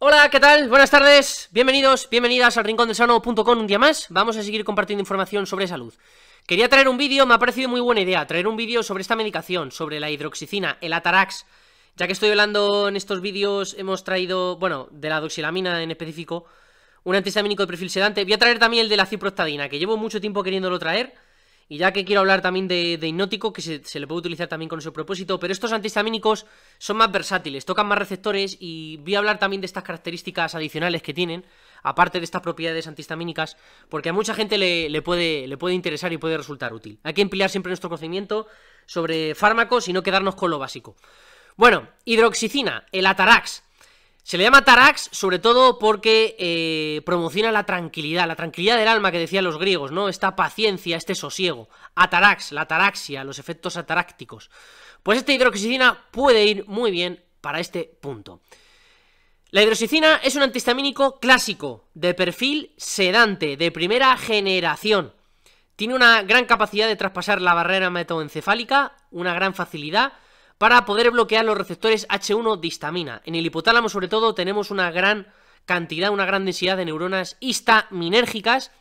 Hola, ¿qué tal? Buenas tardes, bienvenidos, bienvenidas al rincondelsano.com un día más. Vamos a seguir compartiendo información sobre salud. Quería traer un vídeo, me ha parecido muy buena idea, traer un vídeo sobre esta medicación, sobre la hidroxicina, el Atarax. Ya que estoy hablando en estos vídeos, hemos traído, bueno, de la doxilamina en específico, un antihistamínico de perfil sedante. Voy a traer también el de la ciproctadina, que llevo mucho tiempo queriéndolo traer. Y ya que quiero hablar también de, hipnótico, que se, le puede utilizar también con ese propósito, pero estos antihistamínicos son más versátiles, tocan más receptores y voy a hablar también de estas características adicionales que tienen, aparte de estas propiedades antihistamínicas, porque a mucha gente le, puede, le puede interesar y puede resultar útil. Hay que emplear siempre nuestro conocimiento sobre fármacos y no quedarnos con lo básico. Bueno, hidroxicina, el Atarax, se le llama Tarax sobre todo porque eh, promociona la tranquilidad, la tranquilidad del alma que decían los griegos, ¿no? Esta paciencia, este sosiego. Atarax, la ataraxia, los efectos atarácticos. Pues esta hidroxicina puede ir muy bien para este punto. La hidroxicina es un antihistamínico clásico, de perfil sedante, de primera generación. Tiene una gran capacidad de traspasar la barrera metoencefálica, una gran facilidad para poder bloquear los receptores H1 de histamina. En el hipotálamo sobre todo tenemos una gran cantidad, una gran densidad de neuronas histaminérgicas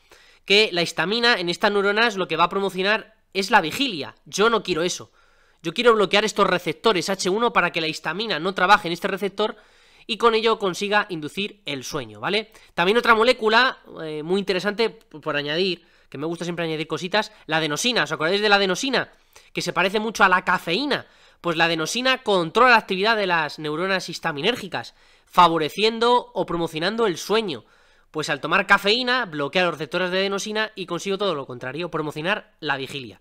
que la histamina en estas neuronas lo que va a promocionar es la vigilia. Yo no quiero eso. Yo quiero bloquear estos receptores H1 para que la histamina no trabaje en este receptor y con ello consiga inducir el sueño, ¿vale? También otra molécula eh, muy interesante por añadir, que me gusta siempre añadir cositas, la adenosina. ¿Os acordáis de la adenosina? Que se parece mucho a la cafeína. Pues la adenosina controla la actividad de las neuronas histaminérgicas, favoreciendo o promocionando el sueño. Pues al tomar cafeína bloquea los receptores de adenosina y consigo todo lo contrario, promocionar la vigilia.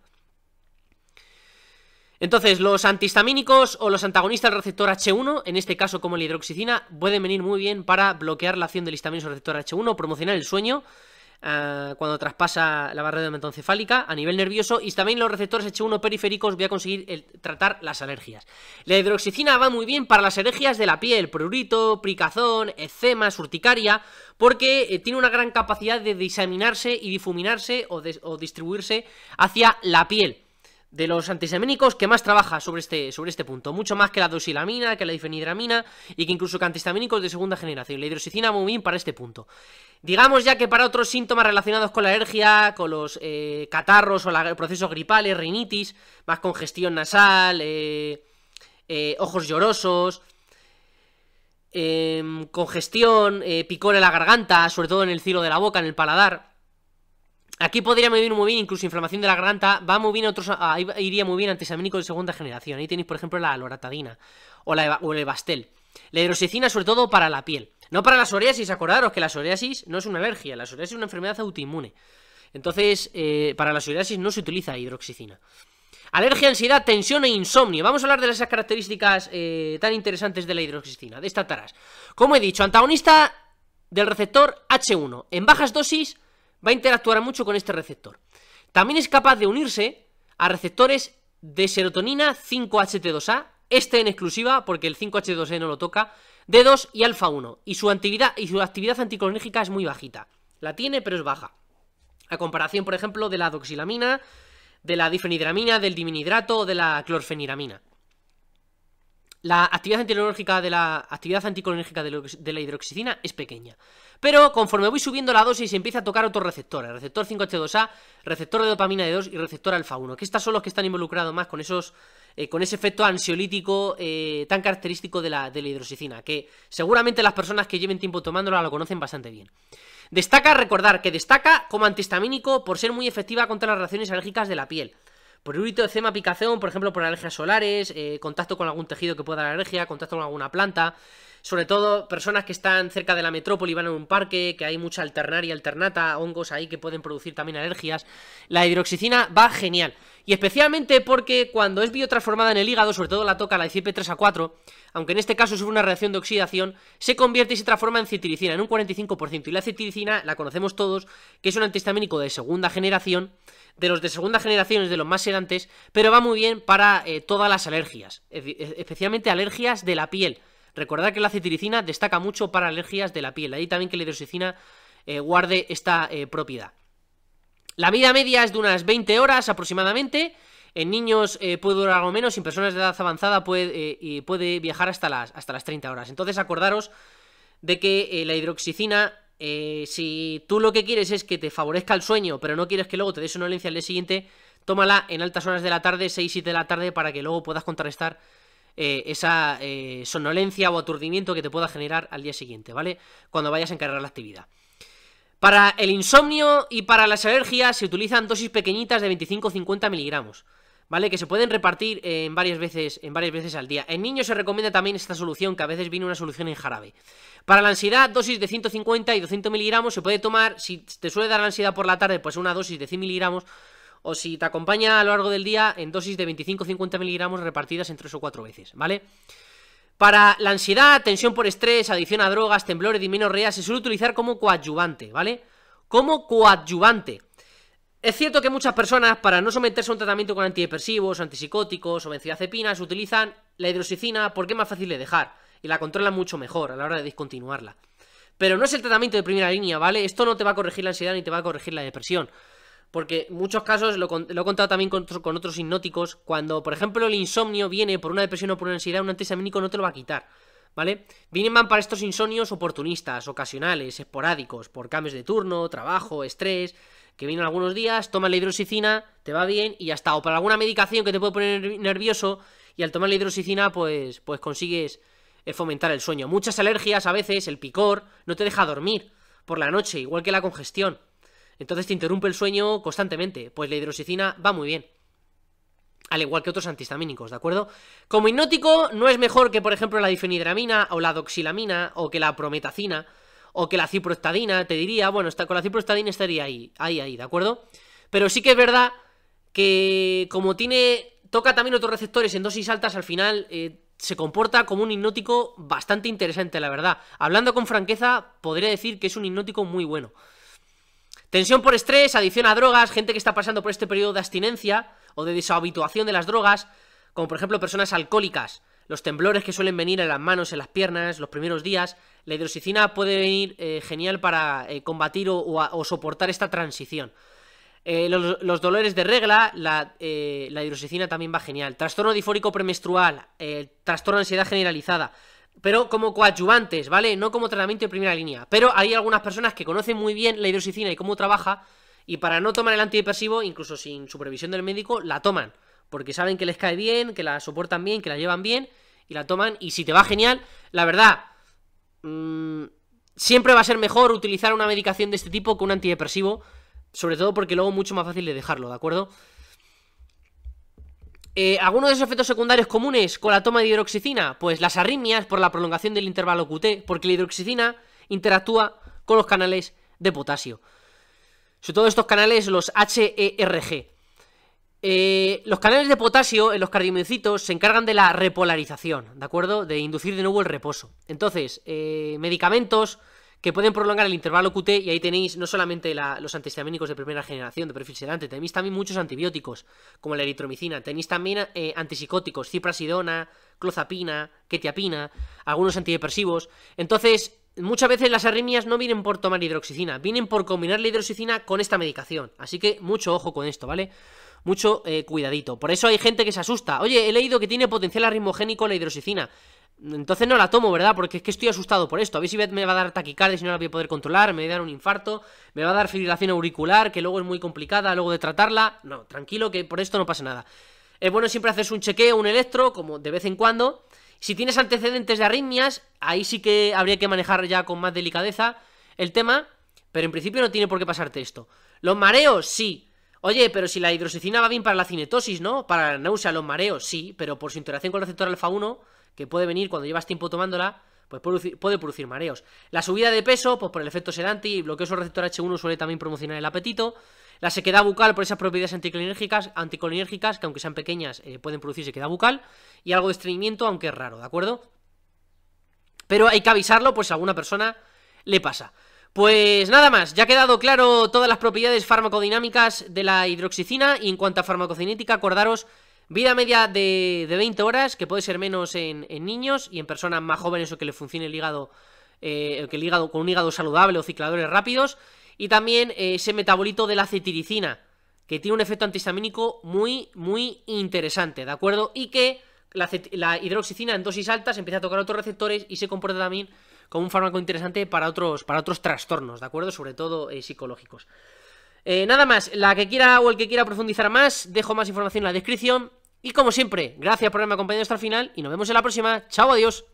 Entonces, los antihistamínicos o los antagonistas del receptor H1, en este caso como la hidroxicina, pueden venir muy bien para bloquear la acción del o receptor H1, promocionar el sueño, eh, cuando traspasa la barrera hematoencefálica a nivel nervioso y también los receptores H1 periféricos voy a conseguir tratar las alergias. La hidroxicina va muy bien para las alergias de la piel, prurito, pricazón, eczema, urticaria, porque eh, tiene una gran capacidad de diseminarse y difuminarse o distribuirse hacia la piel de los antihistamínicos que más trabaja sobre este, sobre este punto, mucho más que la dosilamina, que la difenidramina y que incluso que antihistamínicos de segunda generación. La hidroxicina muy bien para este punto. Digamos ya que para otros síntomas relacionados con la alergia, con los eh, catarros o los procesos gripales, rinitis, más congestión nasal, eh, eh, ojos llorosos, em, congestión, picor en la garganta, sobre todo en el cielo de la boca, en el paladar Aquí podría venir muy bien, incluso inflamación de la garganta, va muy bien otros, ah, iría muy bien antihistamínico de segunda generación. Ahí tenéis, por ejemplo, la loratadina o, el bastel. La hidroxicina, sobre todo para la piel. No para la psoriasis, acordaros que la psoriasis no es una alergia, la psoriasis es una enfermedad autoinmune. Entonces, eh, para la psoriasis no se utiliza hidroxicina. Alergia, ansiedad, tensión e insomnio. Vamos a hablar de esas características eh, tan interesantes de la hidroxicina, de esta taras. Como he dicho, antagonista del receptor H1. En bajas dosis va a interactuar mucho con este receptor. También es capaz de unirse a receptores de serotonina 5HT2A, este en exclusiva porque el 5 ht 2 a no lo toca, D2 y alfa 1, y su actividad, y su actividad anticolinérgica es muy bajita. La tiene, pero es baja. A comparación, por ejemplo, de la doxilamina, de la difenidramina, del diminidrato o de la clorfeniramina. La actividad anticolinérgica de la actividad de, la hidroxicina es pequeña. Pero conforme voy subiendo la dosis empieza a tocar otros receptores, receptor 5H2A, receptor de dopamina D2 y receptor alfa 1, que estos son los que están involucrados más con esos eh, con ese efecto ansiolítico eh, tan característico de la, de la hidroxicina, que seguramente las personas que lleven tiempo tomándola lo conocen bastante bien. Destaca, recordar que destaca como antihistamínico por ser muy efectiva contra las reacciones alérgicas de la piel de eczema, picación por ejemplo, por alergias solares, eh, contacto con algún tejido que pueda dar alergia, contacto con alguna planta. Sobre todo personas que están cerca de la metrópoli, van a un parque, que hay mucha alternaria, alternata, hongos ahí que pueden producir también alergias. La hidroxicina va genial. Y especialmente porque cuando es biotransformada en el hígado, sobre todo la toca la ICP3A4, aunque en este caso es una reacción de oxidación, se convierte y se transforma en citiricina, en un 45%. Y la citiricina la conocemos todos, que es un antihistamínico de segunda generación de los de segunda generación es de los más sedantes, pero va muy bien para eh, todas las alergias, especialmente alergias de la piel. Recordad que la cetiricina destaca mucho para alergias de la piel, ahí también que la hidroxicina eh, guarde esta eh, propiedad. La vida media es de unas 20 horas aproximadamente. En niños puede durar algo menos, en personas de edad avanzada puede, puede viajar hasta las, hasta las 30 horas. Entonces acordaros de que la hidroxicina eh, si tú lo que quieres es que te favorezca el sueño, pero no quieres que luego te dé sonolencia al día siguiente, tómala en altas horas de la tarde, 6-7 de la tarde, para que luego puedas contrarrestar eh, esa eh, sonolencia o aturdimiento que te pueda generar al día siguiente, ¿vale? Cuando vayas a encargar la actividad. Para el insomnio y para las alergias se utilizan dosis pequeñitas de 25-50 miligramos. ¿vale? Que se pueden repartir eh, en varias veces, en varias veces al día. En niños se recomienda también esta solución, que a veces viene una solución en jarabe. Para la ansiedad, dosis de 150 y 200 miligramos se puede tomar, si te suele dar la ansiedad por la tarde, pues una dosis de 100 miligramos, o si te acompaña a lo largo del día en dosis de 25-50 miligramos repartidas en 3 o 4 veces, ¿vale? Para la ansiedad, tensión por estrés, adicción a drogas, temblores, dismenorrea, se suele utilizar como coadyuvante, ¿vale? Como coadyuvante. Es cierto que muchas personas, para no someterse a un tratamiento con antidepresivos, antipsicóticos o benzodiazepinas, utilizan la hidroxicina porque es más fácil de dejar y la controlan mucho mejor a la hora de discontinuarla. Pero no es el tratamiento de primera línea, ¿vale? Esto no te va a corregir la ansiedad ni te va a corregir la depresión. Porque en muchos casos, lo, he contado también con, otros hipnóticos, cuando por ejemplo el insomnio viene por una depresión o por una ansiedad, un antihistamínico no te lo va a quitar. ¿Vale? Vienen para estos insomnios oportunistas, ocasionales, esporádicos, por cambios de turno, trabajo, estrés, que vino algunos días, tomas la hidroxicina, te va bien y ya está. O para alguna medicación que te puede poner nervioso y al tomar la hidroxicina pues, pues consigues eh, fomentar el sueño. Muchas alergias a veces, el picor, no te deja dormir por la noche, igual que la congestión. Entonces te interrumpe el sueño constantemente, pues la hidroxicina va muy bien. Al igual que otros antihistamínicos, ¿de acuerdo? Como hipnótico no es mejor que, por ejemplo, la difenidramina o la doxilamina o que la prometacina o que la ciproestadina te diría, bueno, está, con la ciproestadina estaría ahí, ahí, ahí, ¿de acuerdo? Pero sí que es verdad que como tiene, toca también otros receptores en dosis altas, al final eh, se comporta como un hipnótico bastante interesante, la verdad. Hablando con franqueza, podría decir que es un hipnótico muy bueno. Tensión por estrés, adicción a drogas, gente que está pasando por este periodo de abstinencia o de deshabituación de las drogas, como por ejemplo personas alcohólicas, los temblores que suelen venir en las manos, en las piernas, los primeros días, la hidroxicina puede venir eh, genial para eh, combatir o, soportar esta transición. Eh, los, dolores de regla, la, la, hidroxicina también va genial. Trastorno difórico premenstrual, trastorno de ansiedad generalizada, pero como coadyuvantes, ¿vale? No como tratamiento de primera línea. Pero hay algunas personas que conocen muy bien la hidroxicina y cómo trabaja, y para no tomar el antidepresivo, incluso sin supervisión del médico, la toman porque saben que les cae bien, que la soportan bien, que la llevan bien y la toman. Y si te va genial, la verdad, mm, siempre va a ser mejor utilizar una medicación de este tipo que un antidepresivo, sobre todo porque luego es mucho más fácil de dejarlo, ¿de acuerdo? Eh, ¿Alguno ¿Algunos de esos efectos secundarios comunes con la toma de hidroxicina? Pues las arritmias por la prolongación del intervalo QT, porque la hidroxicina interactúa con los canales de potasio. Sobre todo estos canales, los HERG. Eh, los canales de potasio en los cardiomicitos se encargan de la repolarización, ¿de acuerdo? De inducir de nuevo el reposo. Entonces, eh, medicamentos que pueden prolongar el intervalo QT y ahí tenéis no solamente los antihistamínicos de primera generación, de perfil sedante, tenéis también muchos antibióticos, como la eritromicina, tenéis también eh, antipsicóticos, ciprasidona, clozapina, quetiapina, algunos antidepresivos. Entonces, muchas veces las arritmias no vienen por tomar hidroxicina, vienen por combinar la hidroxicina con esta medicación. Así que mucho ojo con esto, ¿vale? mucho eh, cuidadito. Por eso hay gente que se asusta. Oye, he leído que tiene potencial arritmogénico la hidroxicina. Entonces no la tomo, ¿verdad? Porque es que estoy asustado por esto. A ver si me va a dar taquicardia, si no la voy a poder controlar, me va a dar un infarto, me va a dar fibrilación auricular, que luego es muy complicada, luego de tratarla. No, tranquilo, que por esto no pasa nada. Es bueno siempre hacerse un chequeo, un electro, como de vez en cuando. Si tienes antecedentes de arritmias, ahí sí que habría que manejar ya con más delicadeza el tema, pero en principio no tiene por qué pasarte esto. Los mareos, sí. Oye, pero si la hidroxicina va bien para la cinetosis, ¿no? Para la náusea, los mareos, sí, pero por su interacción con el receptor alfa 1, que puede venir cuando llevas tiempo tomándola, pues puede producir, mareos. La subida de peso, pues por el efecto sedante y bloqueo del receptor H1 suele también promocionar el apetito. La sequedad bucal por esas propiedades anticolinérgicas, anticolinérgicas que aunque sean pequeñas eh, pueden producir sequedad bucal. Y algo de estreñimiento, aunque es raro, ¿de acuerdo? Pero hay que avisarlo, pues a alguna persona le pasa. Pues nada más, ya ha quedado claro todas las propiedades farmacodinámicas de la hidroxicina y en cuanto a farmacocinética, acordaros, vida media de, 20 horas, que puede ser menos en, niños y en personas más jóvenes o que le funcione el hígado, eh, que el hígado con un hígado saludable o cicladores rápidos, y también eh, ese metabolito de la cetiricina, que tiene un efecto antihistamínico muy, muy interesante, ¿de acuerdo? Y que la, la hidroxicina en dosis altas empieza a tocar otros receptores y se comporta también como un fármaco interesante para otros, para otros trastornos, ¿de acuerdo? Sobre todo eh, psicológicos. Eh, nada más, la que quiera o el que quiera profundizar más, dejo más información en la descripción. Y como siempre, gracias por haberme acompañado hasta el final y nos vemos en la próxima. Chao, adiós.